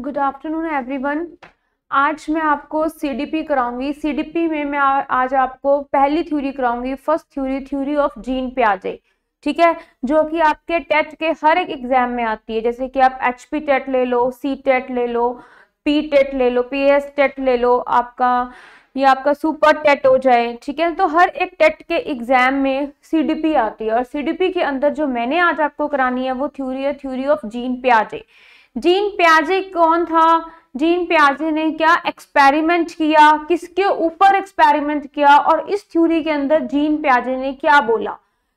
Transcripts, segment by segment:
Good afternoon everyone आज मैं आपको सी डी पी कराऊंगी सी डी पी में मैं आज आपको पहली थ्योरी कराऊंगी first theory theory of Jean प्याजे ठीक है जो कि आपके टेट के हर एक एग्जाम में आती है जैसे कि आप एच पी टेट ले लो सी टेट ले लो पी टेट ले लो पी एस टेट ले लो आपका ये आपका सुपर टेट हो जाए ठीक है तो हर एक टेट के एग्जाम में सीडीपी आती है और सीडीपी के अंदर जो मैंने आज आपको करानी है वो थ्योरी है थ्योरी ऑफ जीन प्याजे जीन प्याजे कौन था जीन प्याजे ने क्या एक्सपेरिमेंट किया किसके ऊपर एक्सपेरिमेंट किया और इस थ्योरी के अंदर जीन प्याजे ने क्या बोला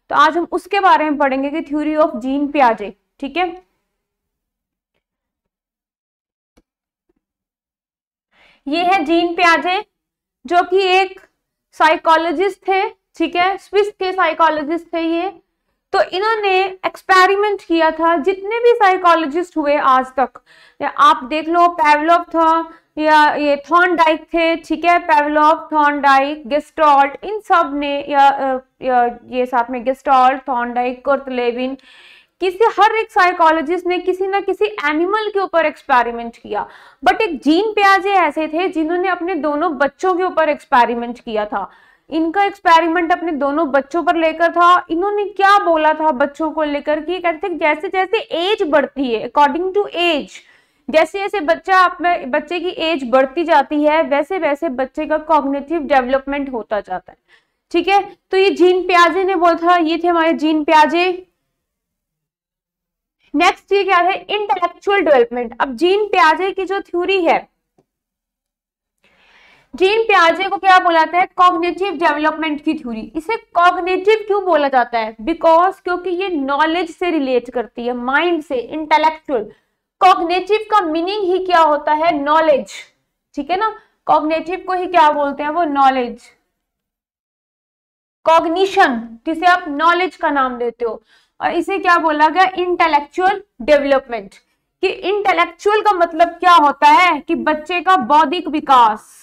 तो आज हम उसके बारे में पढ़ेंगे कि थ्योरी ऑफ जीन प्याजे ठीक है ये है जीन प्याजे जो कि एक साइकोलॉजिस्ट थे ठीक है स्विस के साइकोलॉजिस्ट थे ये तो इन्होंने एक्सपेरिमेंट किया था जितने भी साइकोलॉजिस्ट हुए आज तक आप देख लो पेवलॉप था या ये थॉन डाइक थे ठीक है पेवलॉप थॉन डाइक गेस्टॉल्ट इन सब ने या, या ये साथ में Gestalt Thorndike Kurt Lewin किसी हर एक साइकोलॉजिस्ट ने किसी ना किसी एनिमल के ऊपर एक्सपेरिमेंट किया बट एक जीन प्याजे ऐसे थे जिन्होंने अपने दोनों बच्चों के ऊपर एक्सपेरिमेंट किया था इनका एक्सपेरिमेंट अपने दोनों बच्चों पर लेकर था इन्होंने क्या बोला था बच्चों को लेकर कि कहते थे जैसे जैसे एज बढ़ती है अकॉर्डिंग टू एज जैसे जैसे बच्चा अपने बच्चे की एज बढ़ती जाती है वैसे वैसे बच्चे का कॉग्नेटिव डेवलपमेंट होता जाता है ठीक है तो ये जीन प्याजे ने बोला था ये थे हमारे जीन प्याजे नेक्स्ट ये क्या है इंटेलेक्चुअल डेवलपमेंट अब जीन प्याजे की जो थ्योरी है जीन प्याजे को क्या बोला जाता है कॉग्नेटिव डेवलपमेंट की थ्योरी इसे कॉग्नेटिव क्यों बोला जाता है बिकॉज क्योंकि ये नॉलेज से रिलेट करती है माइंड से इंटेलेक्चुअल कॉग्नेटिव का मीनिंग ही क्या होता है नॉलेज ठीक है ना कॉग्नेटिव को ही क्या बोलते हैं वो नॉलेज कॉग्निशन जिसे आप नॉलेज का नाम देते हो और इसे क्या बोला गया इंटेलेक्चुअल डेवलपमेंट कि इंटेलेक्चुअल का मतलब क्या होता है कि बच्चे का बौद्धिक विकास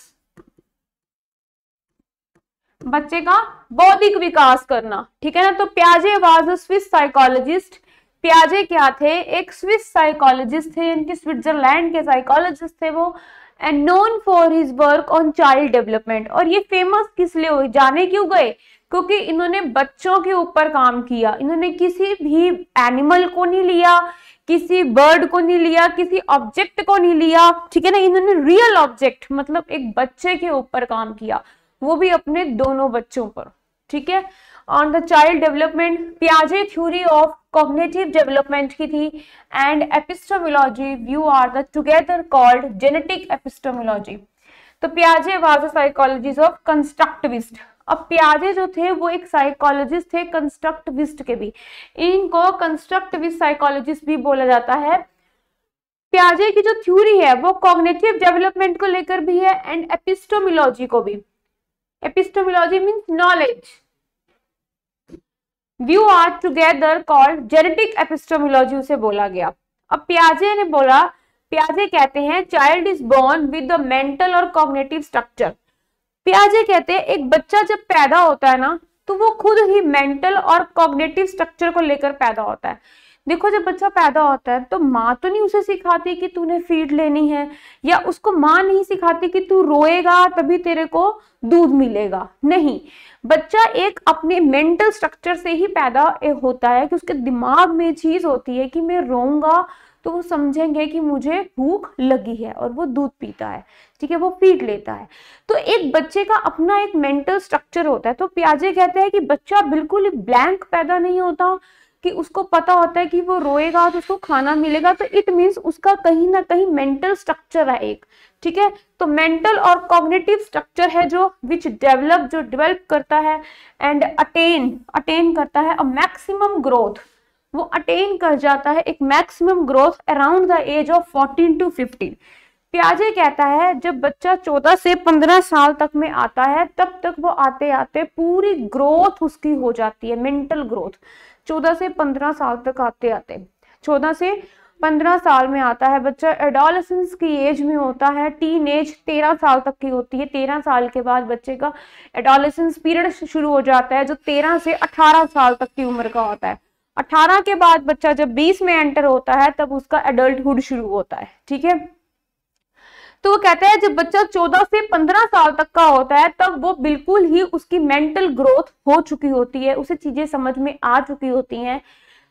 बच्चे का बौद्धिक विकास करना ठीक है ना तो प्याजे वाज स्विस साइकोलॉजिस्ट प्याजे क्या थे एक स्विस साइकोलॉजिस्ट थे इनके स्विट्जरलैंड के साइकोलॉजिस्ट थे वो and known for his work on child development और ये फेमस किस लिए हुए जाने क्यों गए क्योंकि इन्होंने बच्चों के ऊपर काम किया इन्होंने किसी भी एनिमल को नहीं लिया किसी बर्ड को नहीं लिया किसी ऑब्जेक्ट को नहीं लिया ठीक है ना इन्होंने रियल ऑब्जेक्ट मतलब एक बच्चे के ऊपर काम किया वो भी अपने दोनों बच्चों पर ठीक है ऑन द चाइल्ड डेवलपमेंट प्याजे थ्योरी ऑफ कॉग्नेटिव डेवलपमेंट की थी and epistemology view are the together called genetic epistemology तो प्याजे वाज साइकोलॉजीज ऑफ कंस्ट्रक्टिविस्ट अब प्याजे जो थे वो एक साइकोलॉजिस्ट थे कंस्ट्रक्टिविस्ट के भी इनको कंस्ट्रक्टिविस्ट साइकोलॉजिस्ट भी बोला जाता है प्याजे की जो थ्योरी है वो कॉग्नेटिव डेवलपमेंट को लेकर भी है एंड एपिस्टोमोलॉजी को भी epistemology means knowledge view are together called genetic epistemology उसे बोला गया अब प्याजे ने बोला प्याजे कहते हैं child is born with mental और कॉग्नेटिव स्ट्रक्चर प्याजे कहते हैं एक बच्चा जब पैदा होता है ना तो वो खुद ही मेंटल और कॉग्नेटिव स्ट्रक्चर को लेकर पैदा होता है देखो जब बच्चा पैदा होता है तो माँ तो नहीं उसे सिखाती कि तूने फीड लेनी है या उसको माँ नहीं सिखाती कि तू रोएगा तभी तेरे को दूध मिलेगा नहीं बच्चा एक अपने मेंटल स्ट्रक्चर से ही पैदा होता है कि उसके दिमाग में चीज होती है कि मैं रोऊंगा तो वो समझेंगे कि मुझे भूख लगी है और वो दूध पीता है ठीक है वो फीड लेता है तो एक बच्चे का अपना एक मेंटल स्ट्रक्चर होता है तो प्याजे कहते हैं कि बच्चा बिल्कुल ब्लैंक पैदा नहीं होता कि उसको पता होता है कि वो रोएगा तो उसको खाना मिलेगा तो इट मीन्स उसका कहीं ना कहीं मेंटल स्ट्रक्चर है एक ठीक है तो मेंटल और कॉग्नेटिव स्ट्रक्चर है जो विच डेवलप जो डेवलप करता है एंड अटेन अटेन करता है अ मैक्सिमम ग्रोथ वो अटेन कर जाता है एक maximum growth around the age of 14 to fifteen प्याजे कहता है जब बच्चा चौदह से पंद्रह साल तक में आता है तब तक वो आते आते पूरी ग्रोथ उसकी हो जाती है मेंटल ग्रोथ चौदह से पंद्रह साल तक आते आते चौदह से पंद्रह साल में आता है बच्चा एडोलसेंस की एज में होता है टीन एज तेरह साल तक की होती है तेरह साल के बाद बच्चे का एडोलसेंस पीरियड शुरू हो जाता है जो तेरह से अठारह साल तक की उम्र का होता है अठारह के बाद बच्चा जब बीस में एंटर होता है तब उसका एडल्टुड शुरू होता है ठीक है तो वो कहते हैं जब बच्चा 14 से 15 साल तक का होता है तब वो बिल्कुल ही उसकी मेंटल ग्रोथ हो चुकी होती है उसे चीजें समझ में आ चुकी होती हैं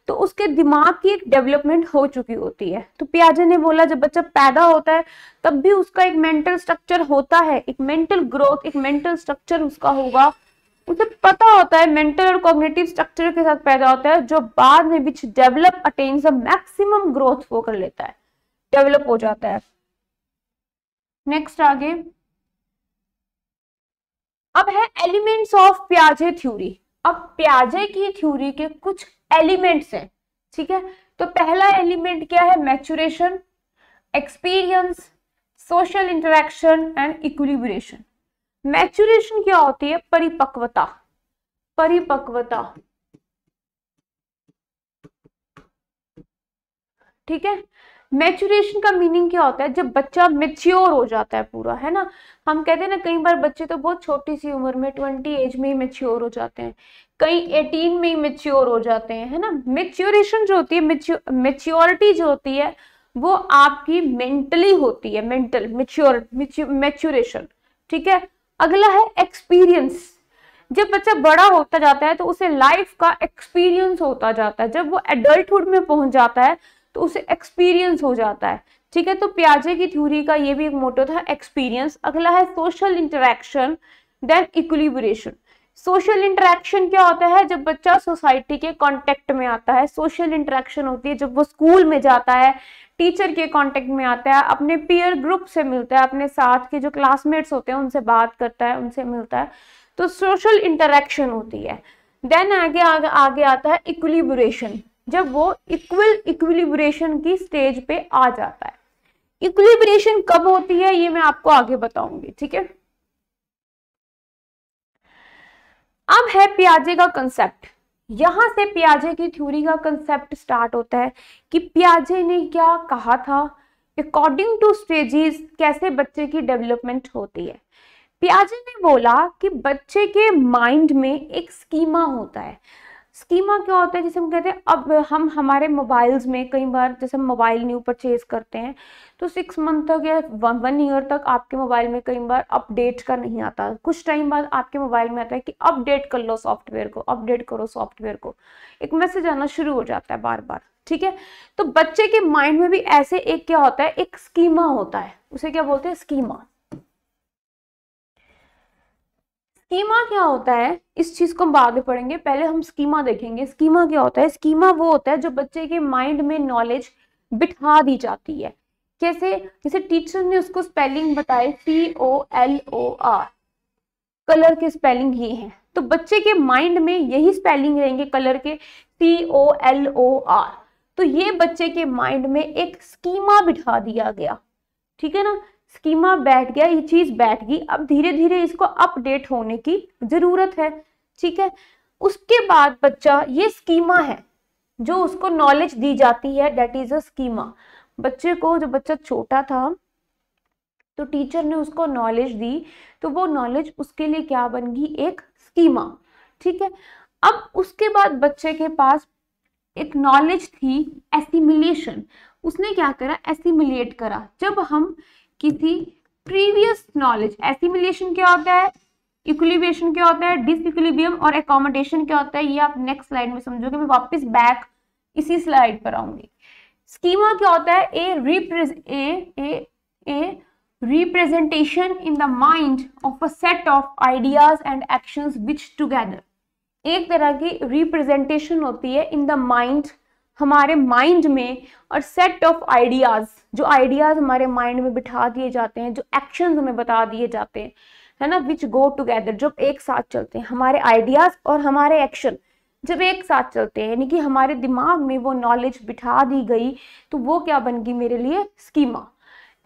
तो उसके दिमाग की एक डेवलपमेंट हो चुकी होती है तो पियाजे ने बोला जब बच्चा पैदा होता है तब भी उसका एक मेंटल स्ट्रक्चर होता है एक मेंटल ग्रोथ एक मेंटल स्ट्रक्चर उसका होगा उसे पता होता है मेंटल और कॉग्नेटिव स्ट्रक्चर के साथ पैदा होता है जो बाद में बीच डेवलप अटेन्स मैक्सिमम ग्रोथ वो कर लेता है डेवलप हो जाता है नेक्स्ट आगे अब है एलिमेंट्स ऑफ प्याजे थ्योरी अब प्याजे की थ्योरी के कुछ एलिमेंट्स हैं ठीक है तो पहला एलिमेंट क्या है maturation experience social interaction and equilibration maturation क्या होती है परिपक्वता परिपक्वता ठीक है मैच्योरेशन का मीनिंग क्या होता है जब बच्चा मेच्योर हो जाता है पूरा है ना हम कहते हैं ना कई बार बच्चे तो बहुत छोटी सी उम्र में ट्वेंटी एज में ही मेच्योर हो जाते हैं कई एटीन में ही मेच्योर हो जाते हैं है ना मेच्योरेशन जो होती है मेच्योरिटी जो होती है वो आपकी मेंटली होती है मेंटल मेच्योर मेच्योरेशन ठीक है अगला है एक्सपीरियंस जब बच्चा बड़ा होता जाता है तो उसे लाइफ का एक्सपीरियंस होता जाता है जब वो एडल्टहुड में पहुंच जाता है तो उसे एक्सपीरियंस हो जाता है ठीक है तो प्याजे की थ्योरी का ये भी एक मोटो था एक्सपीरियंस अगला है social interaction then equilibration social interaction क्या होता है जब बच्चा सोसाइटी के कांटेक्ट में आता है सोशल इंटरेक्शन होती है जब वो स्कूल में जाता है टीचर के कांटेक्ट में आता है अपने पीयर ग्रुप से मिलता है अपने साथ के जो क्लासमेट्स होते हैं उनसे बात करता है उनसे मिलता है तो सोशल इंटरेक्शन होती है देन आगे आगे आगे आता है इक्विलिब्रेशन जब वो इक्वल इक्विलिब्रेशन की स्टेज पे आ जाता है इक्विलिब्रेशन कब होती है ये मैं आपको आगे बताऊंगी ठीक है अब है प्याजे का कंसेप्ट यहां से प्याजे की थ्योरी का कंसेप्ट स्टार्ट होता है कि प्याजे ने क्या कहा था अकॉर्डिंग टू स्टेजेस कैसे बच्चे की डेवलपमेंट होती है प्याजे ने बोला कि बच्चे के माइंड में एक स्कीमा होता है स्कीमा क्या होता है जिसे हम कहते हैं अब हम हमारे मोबाइल्स में कई बार जैसे हम मोबाइल न्यू परचेज करते हैं तो सिक्स मंथ तक या वन वन ईयर तक आपके मोबाइल में कई बार अपडेट का नहीं आता कुछ टाइम बाद आपके मोबाइल में आता है कि अपडेट कर लो सॉफ्टवेयर को अपडेट करो सॉफ्टवेयर को एक मैसेज आना शुरू हो जाता है बार बार ठीक है तो बच्चे के माइंड में भी ऐसे एक क्या होता है एक स्कीमा होता है उसे क्या बोलते हैं स्कीमा स्कीमा क्या होता है इस चीज को हम बाद में पढ़ेंगे पहले हम स्कीमा देखेंगे स्कीमा क्या होता है स्कीमा वो होता है जो बच्चे के माइंड में नॉलेज बिठा दी जाती है कैसे जैसे टीचर ने उसको स्पेलिंग बताए C O L O R colour के स्पेलिंग ये हैं तो बच्चे के माइंड में यही स्पेलिंग रहेंगे कलर के सी ओ एल ओ आर तो ये बच्चे के माइंड में एक स्कीमा बिठा दिया गया ठीक है ना स्कीमा बैठ गया ये चीज़ बैठ गई अब धीरे धीरे इसको अपडेट होने की ज़रूरत है ठीक है उसके बाद बच्चा ये स्कीमा है जो उसको नॉलेज दी जाती है डेट इज़ अ स्कीमा बच्चे को जो बच्चा छोटा था तो टीचर ने उसको नॉलेज दी तो वो नॉलेज उसके लिए क्या बन गई एक स्कीमा ठीक है अब उसके बाद बच्चे के पास एक नॉलेज थी एसिमिलेशन उसने क्या करा एसिमिलेट करा जब हम किसी प्रीवियस नॉलेज एसिमिलेशन क्या होता है इक्विलिब्रेशन क्या होता है डिसइक्विलिब्रियम और एकोमोडेशन क्या होता है ये आप नेक्स्ट स्लाइड में समझोगे मैं वापस बैक इसी स्लाइड पर आऊंगी स्कीमा क्या होता है ए रिप्रेज ए ए ए representation in the mind of a set of ideas and actions एक तरह की रिप्रेजेंटेशन होती है इन द माइंड हमारे माइंड में और सेट ऑफ आइडियाज़ जो आइडियाज़ हमारे माइंड में बिठा दिए जाते हैं जो एक्शन हमें बता दिए जाते हैं है ना विच गो टुगेदर जब एक साथ चलते हैं हमारे आइडियाज़ और हमारे एक्शन जब एक साथ चलते हैं यानी कि हमारे दिमाग में वो नॉलेज बिठा दी गई तो वो क्या बन गई मेरे लिए स्कीमा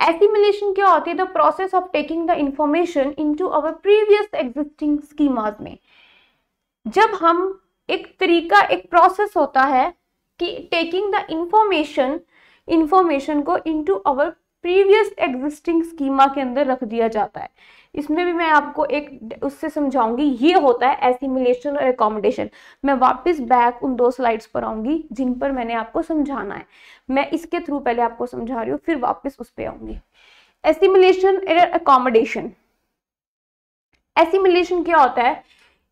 एसिमुलेशन क्या होती है the process of taking the information into our previous existing schemas में जब हम एक तरीका एक प्रोसेस होता है कि टेकिंग द इंफॉर्मेशन इंफॉर्मेशन को into our previous existing schema के अंदर रख दिया जाता है इसमें भी मैं आपको एक उससे समझाऊंगी ये होता है एसिमुलेशन और एकोमोडेशन मैं वापस बैक उन दो स्लाइड्स पर आऊंगी जिन पर मैंने आपको समझाना है मैं इसके थ्रू पहले आपको समझा रही हूँ फिर वापस उस पर आऊंगी एसिमुलेशन एकोमोडेशन एसिमुलेशन क्या होता है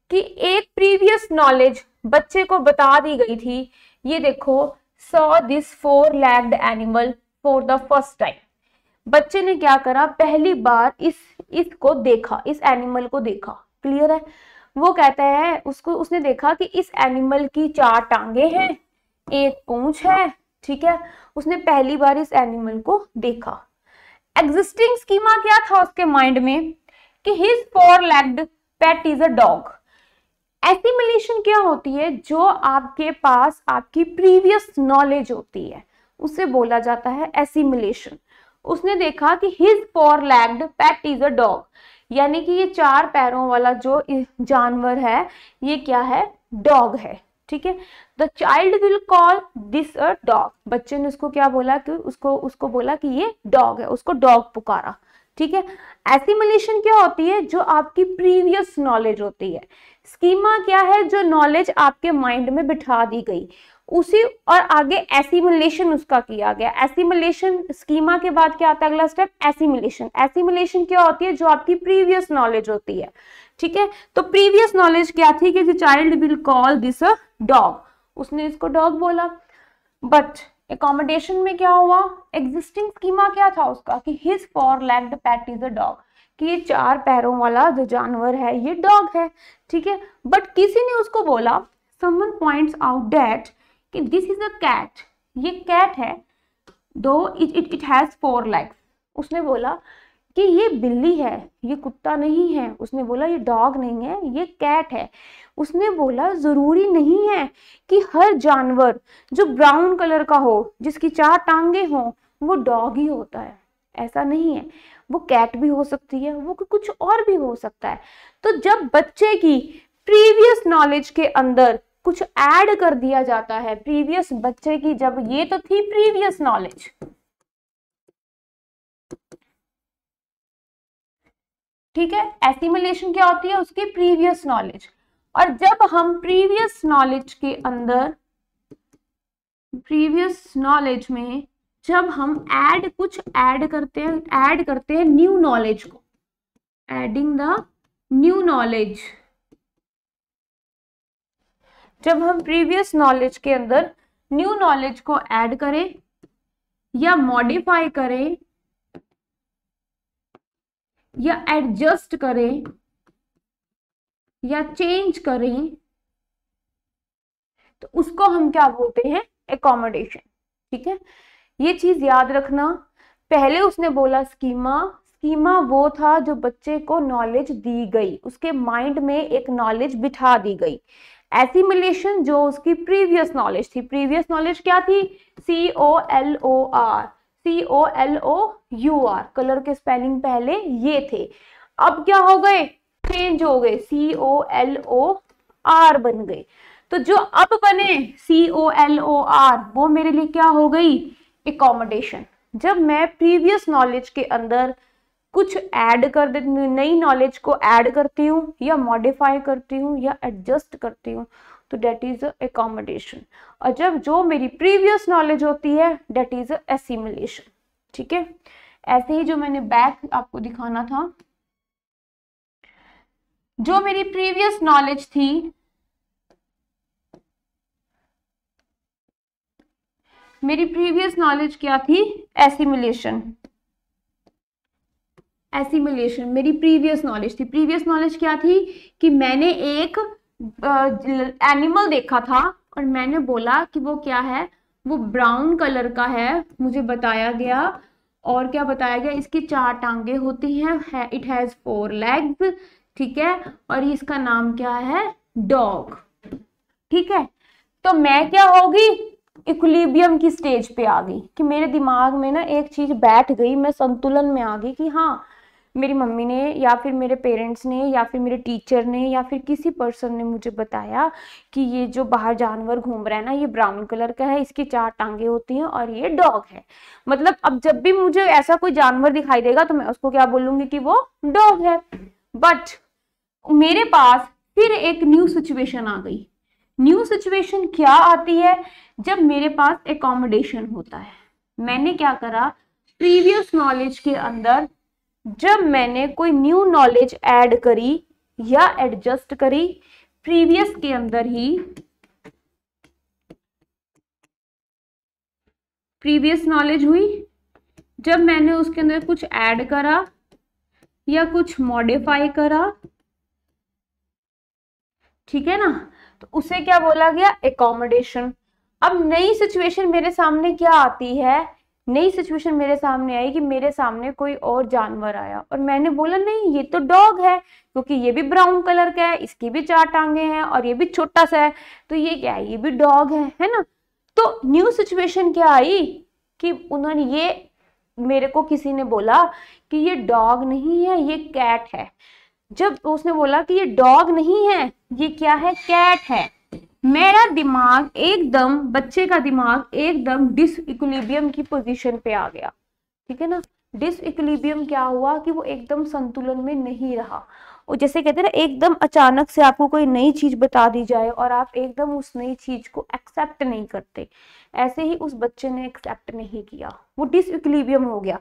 कि एक प्रीवियस नॉलेज बच्चे को बता दी गई थी ये देखो saw this four legged animal for the first time बच्चे ने क्या करा पहली बार इस इसको देखा इस एनिमल को देखा क्लियर है वो कहता है उसको उसने देखा कि इस एनिमल की चार टांगे हैं एक पूंछ है ठीक है उसने पहली बार इस एनिमल को देखा एग्जिस्टिंग स्कीमा क्या था उसके माइंड में कि his four legged pet is a dog assimilation क्या होती है जो आपके पास आपकी प्रीवियस नॉलेज होती है उसे बोला जाता है एसिमिलेशन उसने देखा कि his four legged pet is a dog यानी कि ये चार पैरों वाला जो जानवर है ये क्या है डॉग है ठीक है the child will call this a dog बच्चे ने उसको क्या बोला कि उसको उसको बोला कि ये डॉग है उसको डॉग पुकारा ठीक है एसिमुलेशन क्या होती है जो आपकी प्रीवियस नॉलेज होती है स्कीमा क्या है जो नॉलेज आपके माइंड में बिठा दी गई उसी और आगे एसिमुलेशन उसका किया गया एसिमुलेशन स्कीमा के बाद क्या आता है अगला स्टेप एसिमुलेशन एसिमुलेशन क्या होती है जो आपकी प्रीवियस नॉलेज होती है ठीक है तो प्रीवियस नॉलेज क्या थी कि child will call this a dog उसने इसको डॉग बोला बट एकोमोडेशन में क्या हुआ एग्जिस्टिंग स्कीमा क्या था उसका कि his four legged pet is a dog कि ये चार पैरों वाला जो जानवर है ये डॉग है ठीक है बट किसी ने उसको बोला समवन पॉइंट्स आउट डैट कि दिस इज अ कैट ये कैट है though it it it has four legs उसने बोला कि ये बिल्ली है ये कुत्ता नहीं है उसने बोला ये डॉग नहीं है ये कैट है उसने बोला ज़रूरी नहीं है कि हर जानवर जो ब्राउन कलर का हो जिसकी चार टांगे हों वो डॉग ही होता है ऐसा नहीं है वो कैट भी हो सकती है वो कुछ और भी हो सकता है तो जब बच्चे की प्रीवियस नॉलेज के अंदर कुछ ऐड कर दिया जाता है प्रीवियस बच्चे की जब ये तो थी प्रीवियस नॉलेज ठीक है एसिमुलेशन क्या होती है उसकी प्रीवियस नॉलेज और जब हम प्रीवियस नॉलेज के अंदर प्रीवियस नॉलेज में जब हम ऐड कुछ ऐड करते हैं ऐड करते हैं न्यू नॉलेज को एडिंग द न्यू नॉलेज जब हम प्रीवियस नॉलेज के अंदर न्यू नॉलेज को ऐड करें या मॉडिफाई करें या एडजस्ट करें या चेंज करें तो उसको हम क्या बोलते हैं एकोमोडेशन ठीक है ये चीज याद रखना पहले उसने बोला स्कीमा स्कीमा वो था जो बच्चे को नॉलेज दी गई उसके माइंड में एक नॉलेज बिठा दी गई एसिमिलेशन जो उसकी प्रीवियस नॉलेज थी प्रीवियस नॉलेज क्या थी C O L O R C O L O U R colour के स्पेलिंग पहले ये थे अब क्या हो गए चेंज हो गए सी ओ एल ओ आर बन गए तो जो अब बने सी ओ एल ओ आर वो मेरे लिए क्या हो गई एकोमोडेशन जब मैं प्रीवियस नॉलेज के अंदर कुछ ऐड कर देती हूँ नई नॉलेज को ऐड करती हूँ या मॉडिफाई करती हूँ या एडजस्ट करती हूँ तो डेट इज अकोमोडेशन और जब जो मेरी प्रीवियस नॉलेज होती है डेट इज असिमुलेशन ठीक है ऐसे ही जो मैंने बैक आपको दिखाना था जो मेरी प्रीवियस नॉलेज थी मेरी प्रीवियस नॉलेज क्या थी एसिमुलेशन एसिमुलेशन मेरी प्रीवियस नॉलेज थी प्रीवियस नॉलेज क्या थी कि मैंने एक एनिमल देखा था और मैंने बोला कि वो क्या है वो ब्राउन कलर का है मुझे बताया गया और क्या बताया गया इसकी चार टांगे होती हैं इट हैज़ फोर लेग्स ठीक है और इसका नाम क्या है डॉग ठीक है तो मैं क्या होगी इक्विलिब्रियम की स्टेज पे आ गई कि मेरे दिमाग में ना एक चीज बैठ गई मैं संतुलन में आ गई कि हाँ मेरी मम्मी ने या फिर मेरे पेरेंट्स ने या फिर मेरे टीचर ने या फिर किसी पर्सन ने मुझे बताया कि ये जो बाहर जानवर घूम रहा है ना ये ब्राउन कलर का है इसकी चार टांगे होती हैं और ये डॉग है मतलब अब जब भी मुझे ऐसा कोई जानवर दिखाई देगा तो मैं उसको क्या बोलूंगी कि वो डॉग है बट मेरे पास फिर एक न्यू सिचुएशन आ गई न्यू सिचुएशन क्या आती है जब मेरे पास एकोमोडेशन होता है मैंने क्या करा प्रीवियस नॉलेज के अंदर जब मैंने कोई न्यू नॉलेज ऐड करी या एडजस्ट करी प्रीवियस के अंदर ही प्रीवियस नॉलेज हुई जब मैंने उसके अंदर कुछ ऐड करा या कुछ मॉडिफाई करा ठीक है ना तो उसे क्या बोला गया एकोमोडेशन अब नई सिचुएशन मेरे सामने क्या आती है नई सिचुएशन मेरे सामने आई कि मेरे सामने कोई और जानवर आया और मैंने बोला नहीं ये तो डॉग है क्योंकि ये भी ब्राउन कलर का है इसकी भी चार टांगे हैं और ये भी छोटा सा है तो ये क्या है ये भी डॉग है है ना तो न्यू सिचुएशन क्या आई कि उन्होंने ये मेरे को किसी ने बोला कि ये डॉग नहीं है ये कैट है जब उसने बोला कि ये डॉग नहीं है ये क्या है कैट है मेरा दिमाग एकदम बच्चे का दिमाग एकदम डिस इक्विलिब्रियम की पोजीशन पे आ गया ठीक है ना डिस इक्विलिब्रियम क्या हुआ कि वो एकदम संतुलन में नहीं रहा और जैसे कहते हैं ना एकदम अचानक से आपको कोई नई चीज बता दी जाए और आप एकदम उस नई चीज को एक्सेप्ट नहीं करते ऐसे ही उस बच्चे ने एक्सेप्ट नहीं किया वो डिस इक्विलिब्रियम हो गया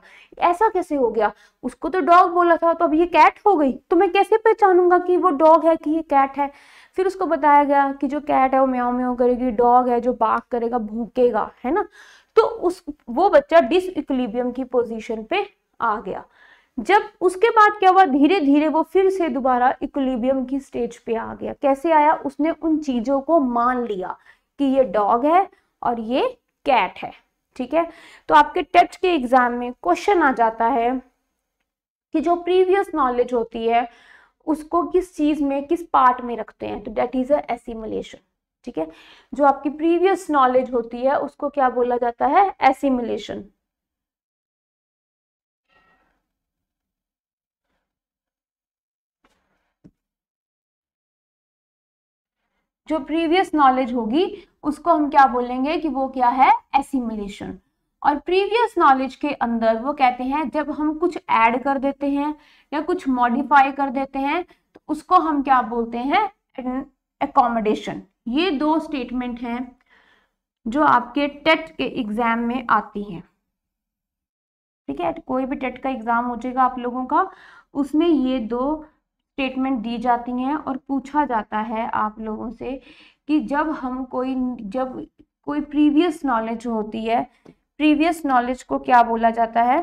ऐसा कैसे हो गया उसको तो डॉग बोला था तो अब ये कैट हो गई तो मैं कैसे पहचानूंगा कि वो डॉग है कि ये कैट है फिर उसको बताया गया कि जो कैट है वो म्याओ म्याओ करेगी डॉग है जो बाग करेगा भूकेगा है ना तो उस वो बच्चा डिसइक्लिबियम की पोजीशन पे आ गया जब उसके बाद क्या हुआ धीरे धीरे वो फिर से दोबारा इक्लिबियम की स्टेज पे आ गया कैसे आया उसने उन चीजों को मान लिया कि ये डॉग है और ये कैट है ठीक है तो आपके टेट के एग्जाम में क्वेश्चन आ जाता है कि जो प्रीवियस नॉलेज होती है उसको किस चीज में किस पार्ट में रखते हैं तो डेट इज असिमुलेशन ठीक है जो आपकी प्रीवियस नॉलेज होती है उसको क्या बोला जाता है एसिमुलेशन जो प्रीवियस नॉलेज होगी उसको हम क्या बोलेंगे कि वो क्या है एसिमुलेशन और प्रीवियस नॉलेज के अंदर वो कहते हैं जब हम कुछ ऐड कर देते हैं या कुछ मॉडिफाई कर देते हैं तो उसको हम क्या बोलते हैं एकोमोडेशन ये दो स्टेटमेंट हैं जो आपके टेट के एग्जाम में आती हैं ठीक है कोई भी टेट का एग्जाम हो जाएगा आप लोगों का उसमें ये दो स्टेटमेंट दी जाती हैं और पूछा जाता है आप लोगों से कि जब हम कोई जब कोई प्रीवियस नॉलेज होती है प्रीवियस नॉलेज को क्या बोला जाता है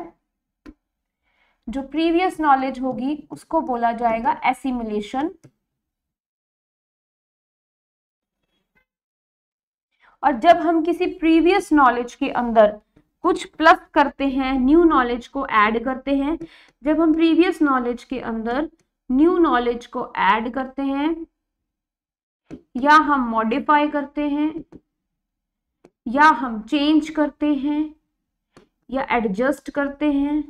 जो प्रीवियस नॉलेज होगी उसको बोला जाएगा एसिमुलेशन और जब हम किसी प्रीवियस नॉलेज के अंदर कुछ प्लस करते हैं न्यू नॉलेज को ऐड करते हैं जब हम प्रीवियस नॉलेज के अंदर न्यू नॉलेज को ऐड करते हैं या हम मॉडिफाई करते हैं या हम चेंज करते हैं या एडजस्ट करते हैं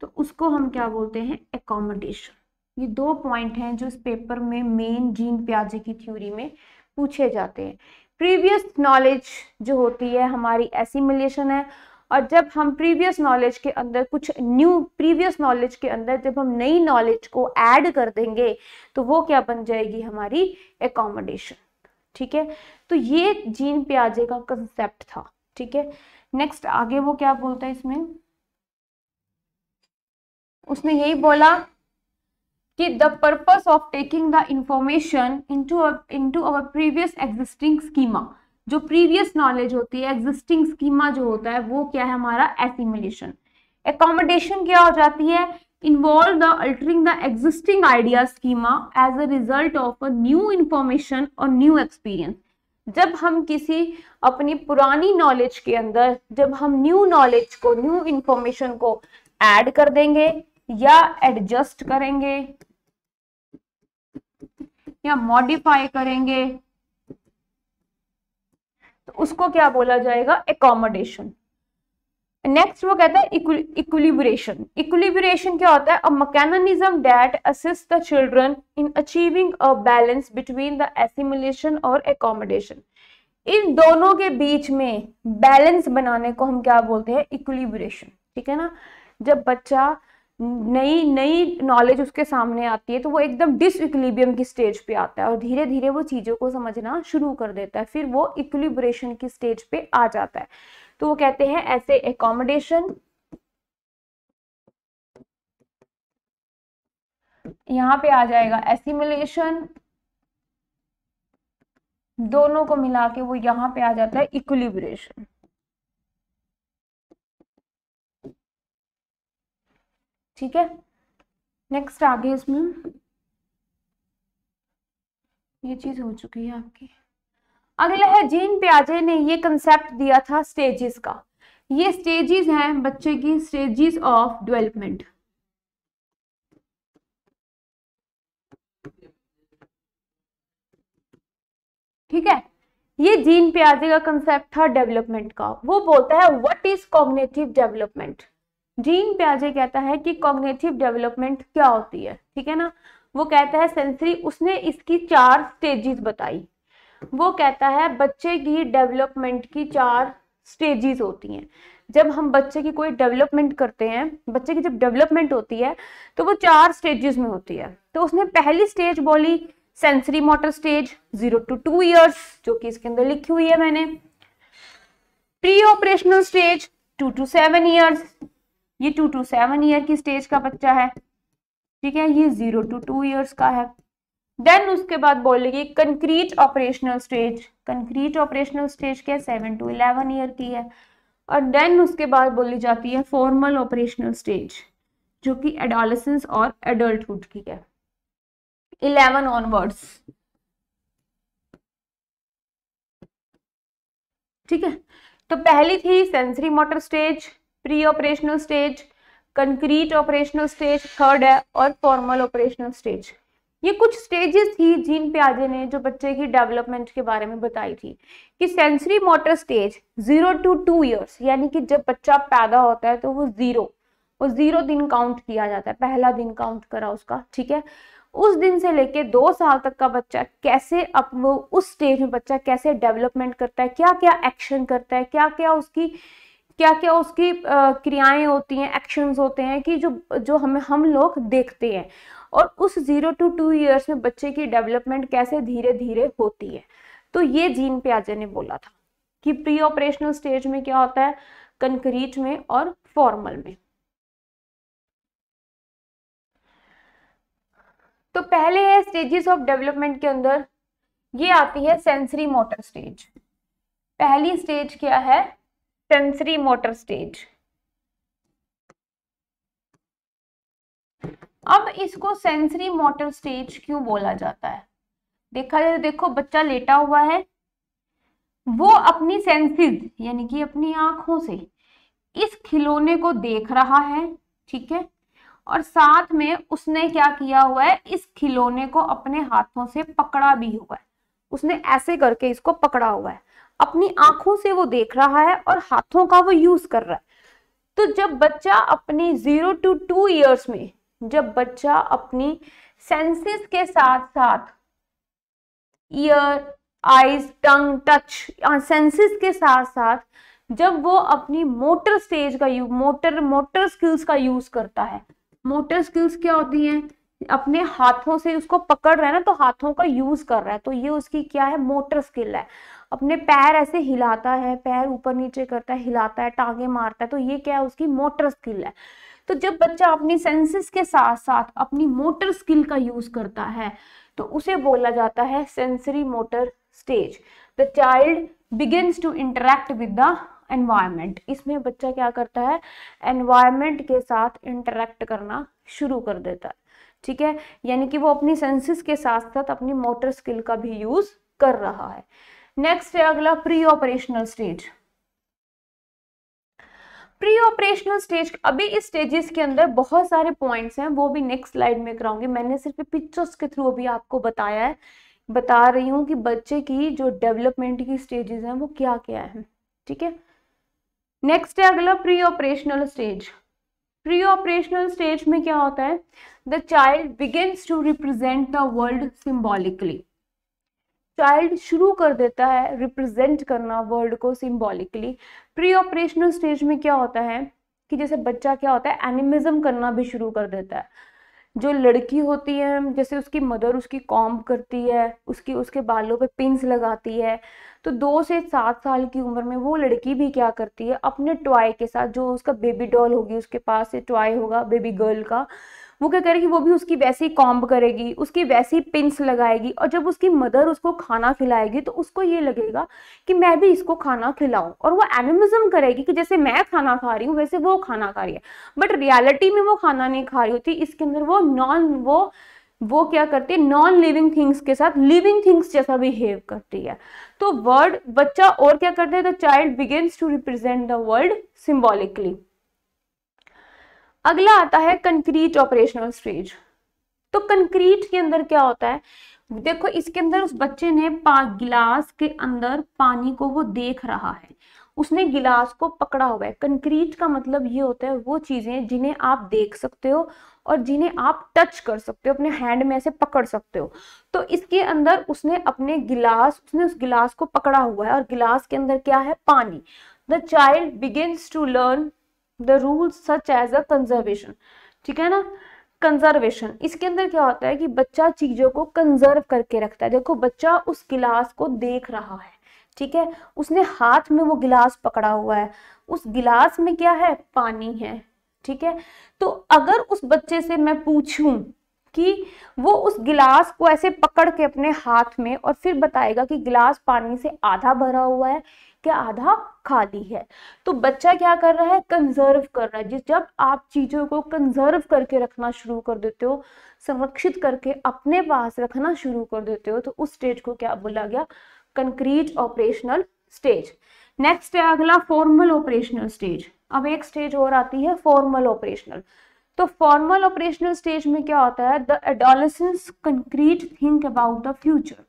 तो उसको हम क्या बोलते हैं एकोमोडेशन ये दो पॉइंट हैं जो इस पेपर में मेन जीन प्याजे की थ्योरी में पूछे जाते हैं प्रीवियस नॉलेज जो होती है हमारी एसिमिलेशन है और जब हम प्रीवियस नॉलेज के अंदर कुछ न्यू प्रीवियस नॉलेज के अंदर जब हम नई नॉलेज को ऐड कर देंगे तो वो क्या बन जाएगी हमारी एकोमोडेशन ठीक है तो ये जीन प्याजे का कंसेप्ट था ठीक है नेक्स्ट आगे वो क्या बोलता है इसमें उसने यही बोला कि the purpose of taking the information into into our previous existing schema जो प्रीवियस नॉलेज होती है एग्जिस्टिंग स्कीमा जो होता है वो क्या है हमारा एसिमुलेशन एकोमोडेशन क्या हो जाती है involve the altering the existing idea schema as a result of a new information or new experience जब हम किसी अपनी पुरानी नॉलेज के अंदर जब हम न्यू नॉलेज को न्यू इंफॉर्मेशन को ऐड कर देंगे या एडजस्ट करेंगे या मॉडिफाई करेंगे तो उसको क्या बोला जाएगा एकोमोडेशन नेक्स्ट वो कहता है इक्विलिब्रेशन इक्विलिब्रेशन क्या होता है a mechanism that assist the children in achieving a balance between the assimilation और एकोमोडेशन इन दोनों के बीच में बैलेंस बनाने को हम क्या बोलते हैं इक्विलिब्रेशन ठीक है ना जब बच्चा नई नई नॉलेज उसके सामने आती है तो वो एकदम डिसइक्लिबियम की स्टेज पे आता है और धीरे धीरे वो चीज़ों को समझना शुरू कर देता है फिर वो इक्लिब्रेशन की स्टेज पे आ जाता है तो वो कहते हैं ऐसे एकोमोडेशन यहाँ पे आ जाएगा एसिमुलेशन दोनों को मिला के वो यहाँ पे आ जाता है इक्लिब्रेशन ठीक है नेक्स्ट आगे इसमें ये चीज हो चुकी है आपकी अगला है जीन प्याजे ने ये कंसेप्ट दिया था स्टेजेस का ये स्टेजेस हैं बच्चे की स्टेजेस ऑफ डेवलपमेंट ठीक है ये जीन प्याजे का कंसेप्ट था डेवलपमेंट का वो बोलता है what is cognitive development Jean प्याजे कहता है कि कॉग्नेटिव डेवलपमेंट क्या होती है ठीक है ना वो कहता है सेंसरी उसने इसकी चार स्टेजेस बताई वो कहता है बच्चे की डेवलपमेंट की चार स्टेजेस होती हैं जब हम बच्चे की कोई डेवलपमेंट करते हैं बच्चे की जब डेवलपमेंट होती है तो वो चार स्टेजेस में होती है तो उसने पहली स्टेज बोली sensory motor stage zero to two years जो कि इसके अंदर लिखी हुई है मैंने pre operational stage two to seven years ये टू टू सेवन ईयर की स्टेज का बच्चा है ठीक है ये जीरो टू टू ईयर्स का है देन उसके बाद बोलेगी concrete operational stage concrete operational stage क्या है सेवन टू इलेवन ईयर की है और देन उसके बाद बोली जाती है फॉर्मल ऑपरेशनल स्टेज जो कि एडोलसेंस और एडल्टहुड की है इलेवन ऑनवर्ड्स ठीक है तो पहली थी sensory motor stage pre operational stage concrete operational stage third है और फॉर्मल ऑपरेशनल स्टेज ये कुछ स्टेजेस थी जीन प्याजे ने जो बच्चे की डेवलपमेंट के बारे में बताई थी कि sensory motor stage zero to two years यानी कि जब बच्चा पैदा होता है तो वो जीरो वो जीरो दिन काउंट किया जाता है पहला दिन काउंट करा उसका ठीक है उस दिन से लेके दो साल तक का बच्चा कैसे अप वो उस स्टेज में बच्चा कैसे डेवलपमेंट करता है क्या क्या एक्शन करता है क्या क्या उसकी क्या क्या उसकी क्रियाएं होती हैं एक्शंस होते हैं कि जो जो हमें हम लोग देखते हैं और उस ज़ीरो टू टू ईयर्स में बच्चे की डेवलपमेंट कैसे धीरे धीरे होती है तो ये जीन प्याजे ने बोला था कि प्री ऑपरेशनल स्टेज में क्या होता है कंक्रीट में और फॉर्मल में तो पहले है स्टेजेस ऑफ डेवलपमेंट के अंदर ये आती है सेंसरी मोटर स्टेज पहली स्टेज क्या है सेंसरी मोटर स्टेज अब इसको सेंसरी मोटर स्टेज क्यों बोला जाता है देखा जाए तो देखो बच्चा लेटा हुआ है वो अपनी सेंसेस यानी कि अपनी आंखों से इस खिलौने को देख रहा है ठीक है और साथ में उसने क्या किया हुआ है इस खिलौने को अपने हाथों से पकड़ा भी हुआ है उसने ऐसे करके इसको पकड़ा हुआ है अपनी आंखों से वो देख रहा है और हाथों का वो यूज कर रहा है तो जब बच्चा अपने जीरो टू टू ईयर्स में जब बच्चा अपनी सेंसेस के साथ साथ ear eyes tongue touch senses के साथ साथ जब वो अपनी मोटर स्टेज का यू मोटर मोटर स्किल्स का यूज करता है मोटर स्किल्स क्या होती हैं अपने हाथों से उसको पकड़ रहा है ना तो हाथों का यूज कर रहा है तो ये उसकी क्या है मोटर स्किल है अपने पैर ऐसे हिलाता है पैर ऊपर नीचे करता है हिलाता है टांगे मारता है तो ये क्या है उसकी मोटर स्किल है तो जब बच्चा अपनी सेंसेस के साथ साथ अपनी मोटर स्किल का यूज करता है तो उसे बोला जाता है sensory motor stage the child begins to interact with the environment इसमें बच्चा क्या करता है एनवायरमेंट के साथ इंटरेक्ट करना शुरू कर देता है ठीक है यानी कि वो अपनी सेंसेस के साथ साथ अपनी मोटर स्किल का भी यूज कर रहा है नेक्स्ट है अगला pre operational stage pre operational stage अभी इस स्टेजेस के अंदर बहुत सारे पॉइंट्स हैं वो भी नेक्स्ट स्लाइड में कराऊंगी मैंने सिर्फ पिक्चर्स के थ्रू अभी आपको बताया है बता रही हूँ कि बच्चे की जो डेवलपमेंट की स्टेजेस हैं वो क्या क्या है ठीक है नेक्स्ट है अगला pre operational stage pre operational stage में क्या होता है the child begins to represent the world symbolically child शुरू कर देता है रिप्रेजेंट करना वर्ल्ड को सिम्बॉलिकली प्री ऑपरेशनल स्टेज में क्या होता है कि जैसे बच्चा क्या होता है एनिमिज्म करना भी शुरू कर देता है जो लड़की होती है जैसे उसकी मदर उसकी कॉम्ब करती है उसकी उसके बालों पे पिंस लगाती है तो दो से सात साल की उम्र में वो लड़की भी क्या करती है अपने टॉय के साथ जो उसका बेबी डॉल होगी उसके पास से टॉय होगा बेबी गर्ल का वो क्या करेगी वो भी उसकी वैसी कॉम्ब करेगी उसकी वैसी पिंस लगाएगी और जब उसकी मदर उसको खाना खिलाएगी तो उसको ये लगेगा कि मैं भी इसको खाना खिलाऊं और वो एनिमिज्म करेगी कि जैसे मैं खाना खा रही हूँ वैसे वो खाना खा रही है बट रियलिटी में वो खाना नहीं खा रही होती इसके अंदर वो नॉन वो वो क्या करती है नॉन लिविंग थिंग्स के साथ लिविंग थिंग्स जैसा बिहेव करती है तो वर्ड बच्चा और क्या करता है the child begins to represent the world symbolically अगला आता है कंक्रीट ऑपरेशनल स्टेज तो कंक्रीट के अंदर क्या होता है देखो इसके अंदर उस बच्चे ने गिलास के अंदर पानी को वो देख रहा है उसने गिलास को पकड़ा हुआ है कंक्रीट का मतलब ये होता है वो चीज़ें जिन्हें आप देख सकते हो और जिन्हें आप टच कर सकते हो अपने हैंड में ऐसे पकड़ सकते हो तो इसके अंदर उसने अपने गिलास उसने उस गिलास को पकड़ा हुआ है और गिलास के अंदर क्या है पानी the child begin to learn the rule such as a conservation ठीक है ना कंजर्वेशन इसके अंदर क्या होता है कि बच्चा चीज़ों को कंजर्व करके रखता है देखो बच्चा उस गिलास को देख रहा है ठीक है उसने हाथ में वो गिलास पकड़ा हुआ है उस गिलास में क्या है पानी है ठीक है तो अगर उस बच्चे से मैं पूछूं कि वो उस गिलास को ऐसे पकड़ के अपने हाथ में और फिर बताएगा कि गिलास पानी से आधा भरा हुआ है क्या आधा खाली है तो बच्चा क्या कर रहा है कंजर्व कर रहा है जब आप चीज़ों को कंजर्व करके रखना शुरू कर देते हो संरक्षित करके अपने पास रखना शुरू कर देते हो तो उस स्टेज को क्या बोला गया कंक्रीट ऑपरेशनल स्टेज नेक्स्ट है अगला फॉर्मल ऑपरेशनल स्टेज अब एक स्टेज और आती है फॉर्मल ऑपरेशनल तो फॉर्मल ऑपरेशनल स्टेज में क्या होता है the adolescence concrete think about the future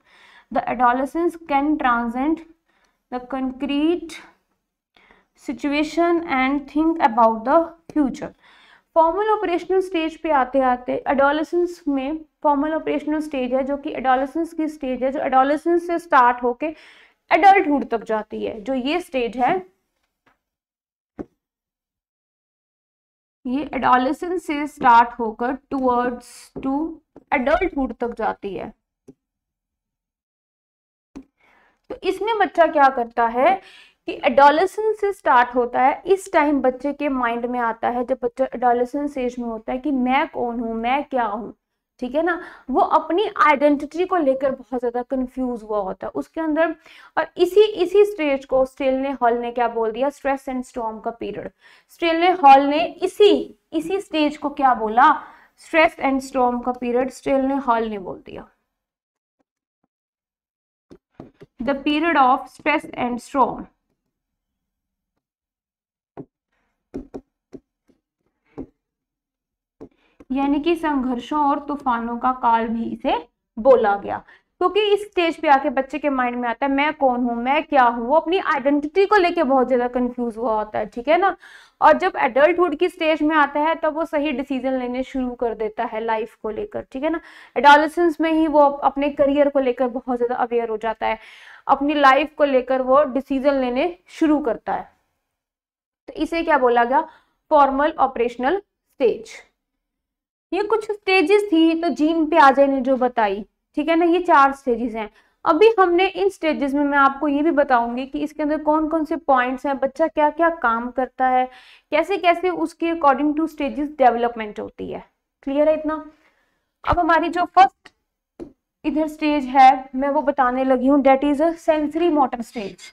the adolescence can transcend the concrete situation and think about the future formal operational stage पे आते आते एडोलसेंस में फॉर्मल ऑपरेशनल स्टेज है जो कि एडोलसेंस की स्टेज है जो एडोलसेंस से स्टार्ट होके एडल्टुड तक जाती है जो ये स्टेज है ये एडोलसेंस से स्टार्ट होकर टूवर्ड्स टू एडल्टहुड तक जाती है तो इसमें बच्चा क्या करता है कि एडोलेसन से स्टार्ट होता है इस टाइम बच्चे के माइंड में आता है जब बच्चा एडोलेसन एज में होता है कि मैं कौन हूँ मैं क्या हूँ ठीक है ना वो अपनी आइडेंटिटी को लेकर बहुत ज़्यादा कंफ्यूज हुआ होता है उसके अंदर और इसी इसी स्टेज को स्टेल ने हॉल ने क्या बोल दिया स्ट्रेस एंड स्टॉम का पीरियड स्टेल ने हॉल ने इसी इसी स्टेज को क्या बोला स्ट्रेस एंड स्टॉम का पीरियड स्टेल ने हॉल ने बोल दिया the period of stress and storm. यानी कि संघर्षों और तूफानों का काल भी इसे बोला गया क्योंकि तो इस स्टेज पे आके बच्चे के माइंड में आता है मैं कौन हूँ मैं क्या हूँ वो अपनी आइडेंटिटी को लेके बहुत ज़्यादा कंफ्यूज हुआ होता है ठीक है ना और जब एडल्टहुड की स्टेज में आता है तब तो वो सही डिसीजन लेने शुरू कर देता है लाइफ को लेकर ठीक है ना एडोलसेंस में ही वो अपने करियर को लेकर बहुत ज़्यादा अवेयर हो जाता है अपनी लाइफ को लेकर वो डिसीजन लेने शुरू करता है तो इसे क्या बोला गया फॉर्मल ऑपरेशनल स्टेज ये कुछ स्टेजेस थी तो जीन पे आ जाए ने जो बताई ठीक है ना ये चार स्टेजेस हैं अभी हमने इन स्टेजेस में मैं आपको ये भी बताऊंगी कि इसके अंदर कौन कौन से पॉइंट्स हैं बच्चा क्या क्या काम करता है कैसे कैसे उसके अकॉर्डिंग टू स्टेजेस डेवलपमेंट होती है क्लियर है इतना अब हमारी जो फर्स्ट इधर स्टेज है मैं वो बताने लगी हूँ डेट इज अंसरी सेंसरी मोटर स्टेज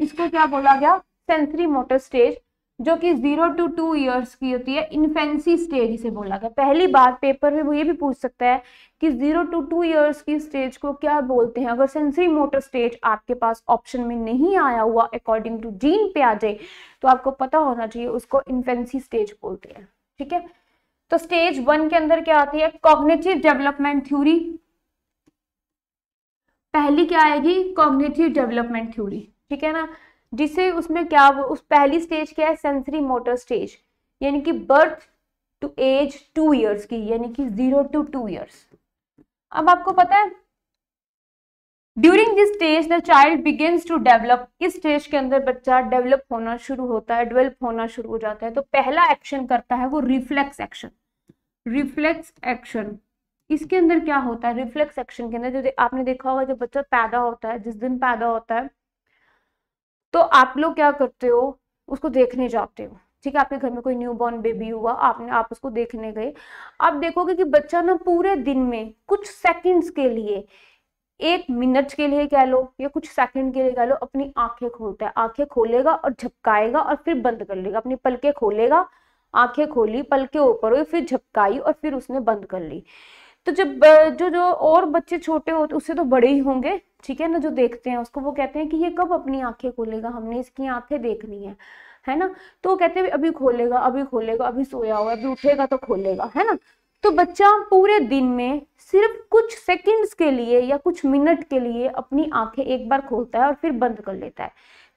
इसको क्या बोला गया सेंसरी मोटर स्टेज जो कि जीरो टू टू ईयर्स की होती है इन्फेंसी स्टेज इसे बोला गया पहली बार पेपर में वो ये भी पूछ सकता है कि जीरो टू टू ईयर्स की स्टेज को क्या बोलते हैं अगर सेंसरी मोटर स्टेज आपके पास ऑप्शन में नहीं आया हुआ अकॉर्डिंग टू जीन पे आ जाए तो आपको पता होना चाहिए उसको इन्फेंसी स्टेज बोलते हैं ठीक है तो स्टेज वन के अंदर क्या आती है कॉग्नेटिव डेवलपमेंट थ्योरी पहली क्या आएगी कॉग्नेटिव डेवलपमेंट थ्योरी ठीक है ना जिसे उसमें क्या उस पहली स्टेज क्या है सेंसरी मोटर स्टेज यानी कि birth to age two years की यानी कि जीरो टू टू ईयर्स अब आपको पता है during this stage the child begins to develop इस स्टेज के अंदर बच्चा डेवलप होना शुरू होता है डेवलप होना शुरू हो जाता है तो पहला एक्शन करता है वो रिफ्लेक्स एक्शन रिफ्लेक्स एक्शन इसके अंदर क्या होता है रिफ्लेक्स एक्शन के अंदर जो आपने देखा होगा जब बच्चा पैदा होता है जिस दिन पैदा होता है तो आप लोग क्या करते हो उसको देखने जाते हो ठीक है आपके घर में कोई न्यू बॉर्न बेबी हुआ आपने आप उसको देखने गए आप देखोगे कि बच्चा ना पूरे दिन में कुछ सेकंड्स के लिए एक मिनट के लिए कह लो या कुछ सेकंड के लिए कह लो अपनी आंखें खोलता है आंखें खोलेगा और झपकाएगा और फिर बंद कर लेगा अपनी पलके खोलेगा आंखें खोली पलके ऊपर हुई फिर झपकाई और फिर उसने बंद कर ली तो जब जो जो और बच्चे छोटे होते तो उससे तो बड़े ही होंगे ठीक है ना जो देखते हैं उसको वो कहते हैं कि ये कब अपनी आंखें खोलेगा हमने इसकी आंखें देखनी है है ना तो वो कहते हैं अभी खोलेगा अभी खोलेगा अभी सोया हुआ अभी उठेगा तो खोलेगा है ना तो बच्चा पूरे दिन में सिर्फ कुछ सेकंड्स के लिए या कुछ मिनट के लिए अपनी आंखें एक बार खोलता है और फिर बंद कर लेता है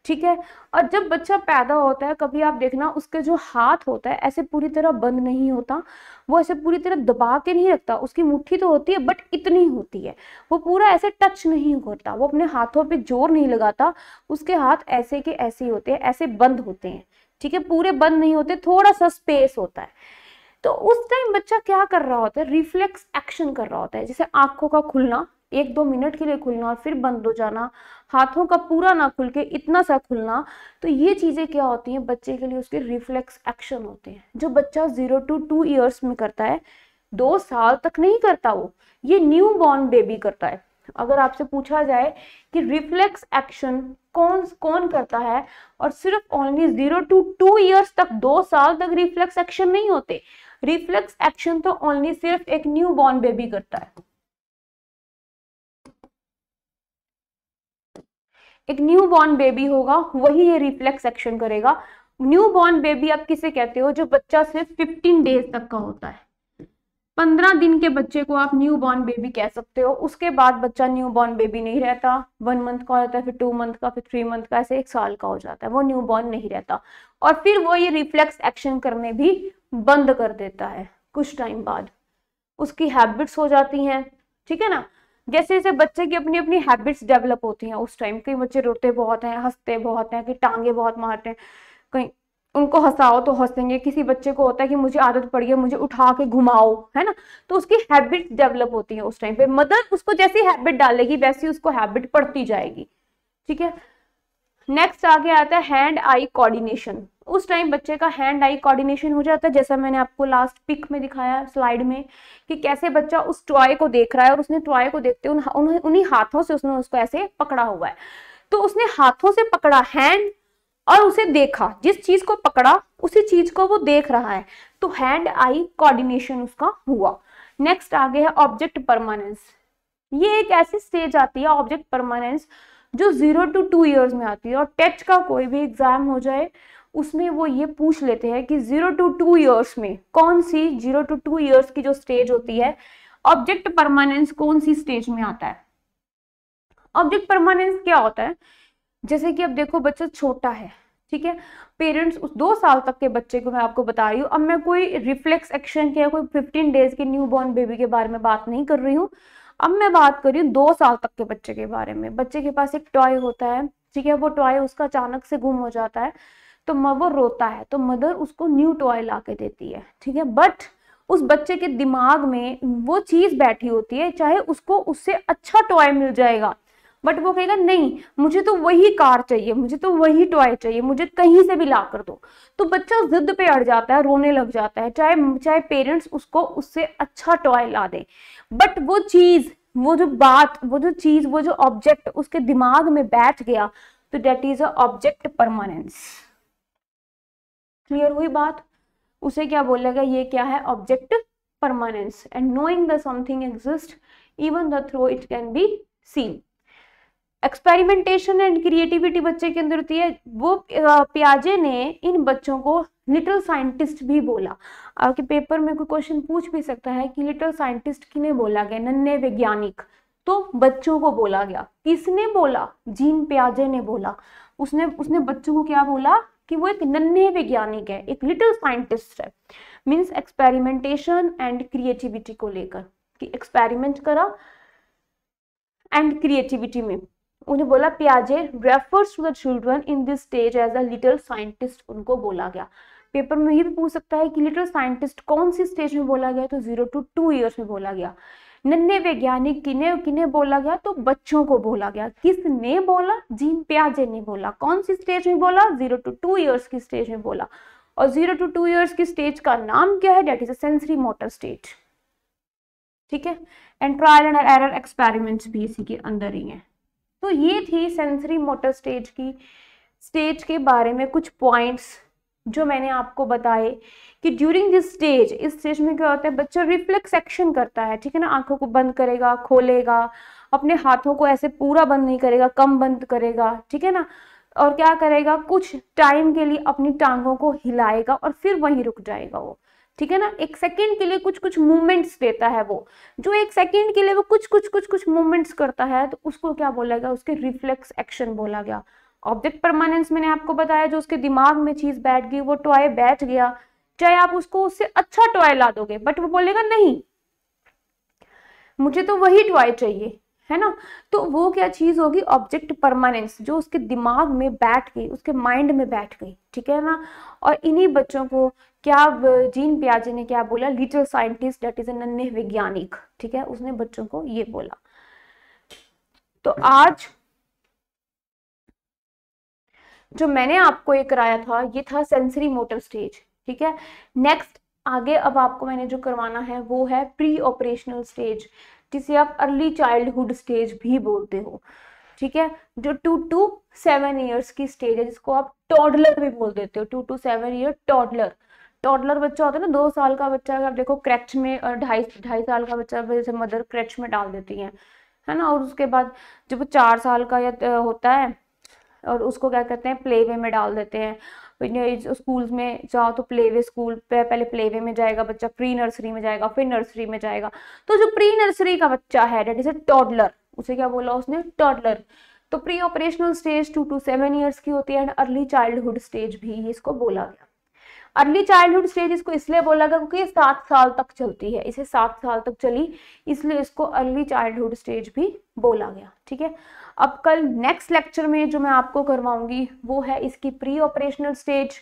ठीक है और जब बच्चा पैदा होता है कभी आप देखना उसके जो हाथ होता है ऐसे पूरी तरह बंद नहीं होता वो ऐसे पूरी तरह दबा के नहीं रखता उसकी मुट्ठी तो होती है बट इतनी होती है वो पूरा ऐसे टच नहीं होता वो अपने हाथों पे जोर नहीं लगाता उसके हाथ ऐसे के ऐसे ही होते हैं ऐसे बंद होते हैं ठीक है पूरे बंद नहीं होते थोड़ा सा स्पेस होता है तो उस टाइम बच्चा क्या कर रहा होता है रिफ्लेक्स एक्शन कर रहा होता है जैसे आंखों का खुलना एक दो मिनट के लिए खुलना और फिर बंद हो जाना हाथों का पूरा ना खुल के इतना सा खुलना तो ये चीज़ें क्या होती हैं बच्चे के लिए उसके रिफ्लेक्स एक्शन होते हैं जो बच्चा ज़ीरो टू टू ईयर्स में करता है दो साल तक नहीं करता वो ये न्यू बॉर्न बेबी करता है अगर आपसे पूछा जाए कि रिफ्लेक्स एक्शन कौन कौन करता है और सिर्फ only zero to two years तक दो साल तक रिफ्लेक्स एक्शन नहीं होते रिफ्लेक्स एक्शन तो ओनली सिर्फ एक न्यू बॉर्न बेबी करता है एक न्यू बॉर्न बेबी होगा वही ये रिफ्लेक्स एक्शन करेगा न्यू बॉर्न बेबी आप किसे कहते हो जो बच्चा सिर्फ फिफ्टीन डेज तक का होता है पंद्रह दिन के बच्चे को आप न्यू बॉर्न बेबी कह सकते हो उसके बाद बच्चा न्यू बॉर्न बेबी नहीं रहता वन मंथ का होता है फिर टू मंथ का फिर थ्री मंथ का ऐसे एक साल का हो जाता है वो न्यू बॉर्न नहीं रहता और फिर वो ये रिफ्लेक्स एक्शन करने भी बंद कर देता है कुछ टाइम बाद उसकी हैबिट्स हो जाती हैं ठीक है ना जैसे जैसे बच्चे की अपनी अपनी हैबिट्स डेवलप होती हैं उस टाइम कई बच्चे रोते बहुत हैं हंसते बहुत हैं कि टांगे बहुत मारते हैं कहीं उनको हंसाओ तो हंसेंगे किसी बच्चे को होता है कि मुझे आदत पड़ी है मुझे उठा के घुमाओ है ना तो उसकी हैबिट डेवलप होती है उस टाइम पे मदर उसको जैसी हैबिट डालेगी वैसी उसको हैबिट पड़ती जाएगी ठीक है नेक्स्ट आगे आता है हैंड आई कोऑर्डिनेशन उस टाइम बच्चे का हैंड आई कोऑर्डिनेशन हो जाता है जैसा मैंने आपको लास्ट पिक में दिखाया स्लाइड में कि कैसे बच्चा उस टॉय को देख रहा है और उसने टॉय को देखते हुए उन्हीं हाथों से उसने उसको ऐसे पकड़ा हुआ है तो उसने हाथों से पकड़ा हैंड और उसे देखा जिस चीज को पकड़ा उसी चीज को वो देख रहा है तो हैंड आई कोऑर्डिनेशन उसका हुआ नेक्स्ट आगे है ऑब्जेक्ट परमानेंस ये एक ऐसी स्टेज आती है ऑब्जेक्ट परमानेंस जो ज़ीरो टू टू ईयर्स में आती है और टेट का कोई भी एग्ज़ाम हो जाए उसमें वो ये पूछ लेते हैं कि ज़ीरो टू टू ईयर्स में कौन सी जीरो टू टू ईयर्स की जो स्टेज होती है ऑब्जेक्ट परमानेंस कौन सी स्टेज में आता है ऑब्जेक्ट परमानेंस क्या होता है जैसे कि अब देखो बच्चा छोटा है ठीक है पेरेंट्स उस दो साल तक के बच्चे को मैं आपको बता रही हूँ अब मैं कोई रिफ्लेक्स एक्शन के या कोई 15 डेज के न्यू बॉर्न बेबी के बारे में बात नहीं कर रही हूँ अब मैं बात कर रही हूँ दो साल तक के बच्चे के बारे में बच्चे के पास एक टॉय होता है ठीक है वो टॉय उसका अचानक से गुम हो जाता है तो वो रोता है तो मदर उसको न्यू टॉय ला के देती है ठीक है बट उस बच्चे के दिमाग में वो चीज़ बैठी होती है चाहे उसको उससे अच्छा टॉय मिल जाएगा बट वो कहेगा नहीं मुझे तो वही कार चाहिए मुझे तो वही टॉय चाहिए मुझे कहीं से भी ला कर दो तो बच्चा जिद पे अड़ जाता है रोने लग जाता है चाहे चाहे पेरेंट्स उसको उससे अच्छा टॉय ला दें बट वो चीज वो जो बात वो जो चीज वो जो ऑब्जेक्ट उसके दिमाग में बैठ गया तो that is object permanence clear हुई बात उसे क्या बोलेगा ये क्या है object permanence and knowing the something exist even the throw it can be seen experimentation and creativity बच्चे के अंदर होती है वो प्याजे ने इन बच्चों को लिटिल साइंटिस्ट भी बोला आपके पेपर में कोई क्वेश्चन पूछ भी सकता है कि लिटिल साइंटिस्ट कि बोला गया नन्हे वैज्ञानिक तो बच्चों को बोला गया किसने बोला जीन प्याजे ने बोला उसने उसने बच्चों को क्या बोला कि वो एक नन्हे वैज्ञानिक है एक लिटिल साइंटिस्ट है मीन्स एक्सपेरिमेंटेशन एंड क्रिएटिविटी को लेकर कि एक्सपेरिमेंट करा एंड क्रिएटिविटी में उन्हें बोला प्याजे refers to the children in this stage as a little scientist उनको बोला गया पेपर में ये भी पूछ सकता है कि लिटल साइंटिस्ट कौन सी स्टेज में बोला गया तो जीरो टू टू ईयर्स में बोला गया नन्हे वैज्ञानिक किने किने बोला गया तो बच्चों को बोला गया किसने बोला जीन प्याजे ने बोला कौन सी स्टेज में बोला जीरो टू टू ईयर्स की स्टेज में बोला और जीरो टू टू ईयर्स की स्टेज का नाम क्या है that is a sensory motor stage ठीक है and trial and error experiment भी इसी के अंदर ही है तो ये थी सेंसरी मोटर स्टेज की स्टेज के बारे में कुछ पॉइंट्स जो मैंने आपको बताए कि ड्यूरिंग दिस स्टेज इस स्टेज में क्या होता है बच्चा रिफ्लेक्स एक्शन करता है ठीक है ना आंखों को बंद करेगा खोलेगा अपने हाथों को ऐसे पूरा बंद नहीं करेगा कम बंद करेगा ठीक है ना और क्या करेगा कुछ टाइम के लिए अपनी टांगों को हिलाएगा और फिर वहीं रुक जाएगा वो ठीक है ना एक सेकेंड के लिए कुछ कुछ मूवमेंट्स देता है वो जो एक सेकेंड के लिए वो कुछ कुछ कुछ कुछ मूवमेंट्स करता है तो उसको क्या बोला गया उसके रिफ्लेक्स एक्शन बोला गया ऑब्जेक्ट परमानेंस मैंने आपको बताया जो उसके दिमाग में चीज बैठ गई वो टॉय बैठ गया चाहे आप उसको उससे अच्छा टॉय ला दोगे बट वो बोलेगा नहीं मुझे तो वही टॉय चाहिए है ना तो वो क्या चीज होगी ऑब्जेक्ट परमानेंस जो उसके दिमाग में बैठ गई उसके माइंड में बैठ गई ठीक है ना और इन्हीं बच्चों को क्या जीन प्याजे ने क्या बोला लिटिल साइंटिस्ट डेट इज अन्य वैज्ञानिक ठीक है उसने बच्चों को ये बोला तो आज जो मैंने आपको ये कराया था ये था सेंसरी मोटर स्टेज ठीक है नेक्स्ट आगे अब आपको मैंने जो करवाना है वो है प्री ऑपरेशनल स्टेज जिसे आप अर्ली चाइल्डहुड स्टेज भी बोलते हो ठीक है जो टू टू सेवन ईयर्स की स्टेज है जिसको आप टॉडलर भी बोल देते हो two to seven year toddler toddler बच्चा होता है ना दो साल का बच्चा अगर आप देखो क्रैच में ढाई ढाई साल का बच्चा जैसे मदर क्रैच में डाल देती है है ना और उसके बाद जब वो चार साल का या होता है और उसको क्या करते हैं प्ले वे में डाल देते हैं स्कूल्स में जाओ तो प्ले वे स्कूल पे पहले प्ले वे में जाएगा बच्चा प्री नर्सरी में जाएगा फिर नर्सरी में जाएगा तो जो प्री नर्सरी का बच्चा है डेट इज ए टॉडलर उसे क्या बोला उसने टॉडलर तो pre operational stage two to seven years की होती है एंड अर्ली चाइल्डहुड स्टेज भी इसको बोला गया अर्ली चाइल्डहुड स्टेज इसको इसलिए बोला गया क्योंकि ये सात साल तक चलती है इसे सात साल तक चली इसलिए इसको अर्ली चाइल्डहुड स्टेज भी बोला गया ठीक है अब कल नेक्स्ट लेक्चर में जो मैं आपको करवाऊंगी वो है इसकी pre operational stage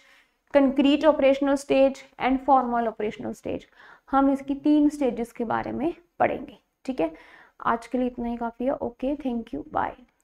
concrete operational stage and formal operational stage हम इसकी तीन स्टेजेस के बारे में पढ़ेंगे ठीक है आज के लिए इतना ही काफ़ी है ओके थैंक यू बाय